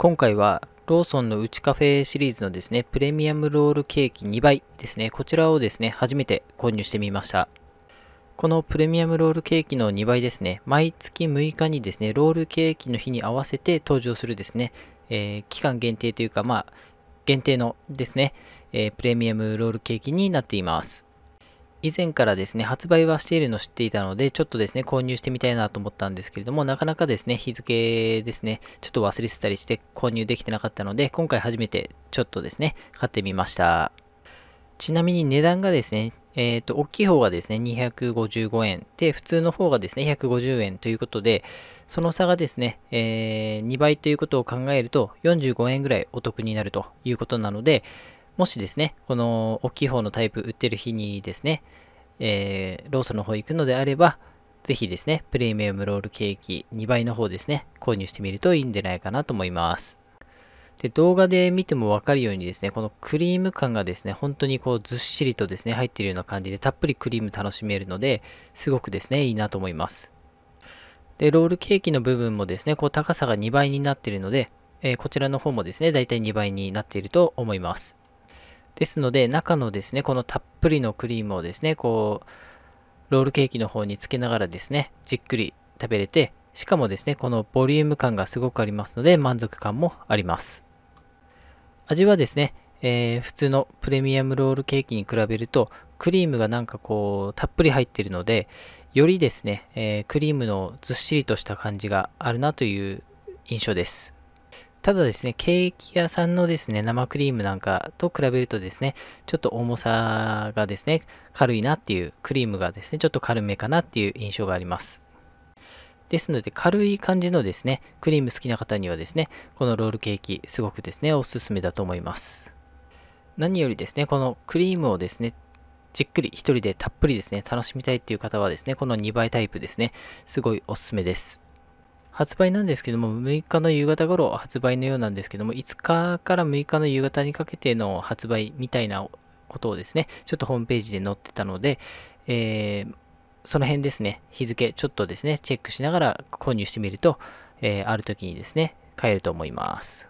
今回はローソンのうちカフェシリーズのですね、プレミアムロールケーキ2倍ですね、こちらをですね、初めて購入してみました。このプレミアムロールケーキの2倍ですね、毎月6日にですね、ロールケーキの日に合わせて登場するですね、えー、期間限定というか、まあ、限定のですね、えー、プレミアムロールケーキになっています。以前からですね、発売はしているのを知っていたので、ちょっとですね、購入してみたいなと思ったんですけれども、なかなかですね、日付ですね、ちょっと忘れてたりして購入できてなかったので、今回初めてちょっとですね、買ってみました。ちなみに値段がですね、えっ、ー、と、大きい方がですね、255円で、普通の方がですね、150円ということで、その差がですね、えー、2倍ということを考えると、45円ぐらいお得になるということなので、もしですね、この大きい方のタイプ売ってる日にですね、えー、ローソンの方行くのであれば、ぜひですね、プレミアムロールケーキ2倍の方ですね、購入してみるといいんじゃないかなと思います。で、動画で見てもわかるようにですね、このクリーム感がですね、本当にこうずっしりとですね、入っているような感じでたっぷりクリーム楽しめるので、すごくですね、いいなと思います。で、ロールケーキの部分もですね、こう高さが2倍になっているので、えー、こちらの方もですね、だいたい2倍になっていると思います。ですので、中のですね、このたっぷりのクリームをですね、こう、ロールケーキの方につけながらですね、じっくり食べれて、しかもですね、このボリューム感がすごくありますので、満足感もあります。味はですね、えー、普通のプレミアムロールケーキに比べると、クリームがなんかこう、たっぷり入ってるので、よりですね、えー、クリームのずっしりとした感じがあるなという印象です。ただですね、ケーキ屋さんのですね、生クリームなんかと比べるとですね、ちょっと重さがですね、軽いなっていう、クリームがですね、ちょっと軽めかなっていう印象があります。ですので、軽い感じのですね、クリーム好きな方にはですね、このロールケーキ、すごくですね、おすすめだと思います。何よりですね、このクリームをですね、じっくり一人でたっぷりですね、楽しみたいっていう方はですね、この2倍タイプですね、すごいおすすめです。発売なんですけども、6日の夕方頃発売のようなんですけども、5日から6日の夕方にかけての発売みたいなことをですね、ちょっとホームページで載ってたので、えー、その辺ですね、日付、ちょっとですね、チェックしながら購入してみると、えー、ある時にですね、買えると思います。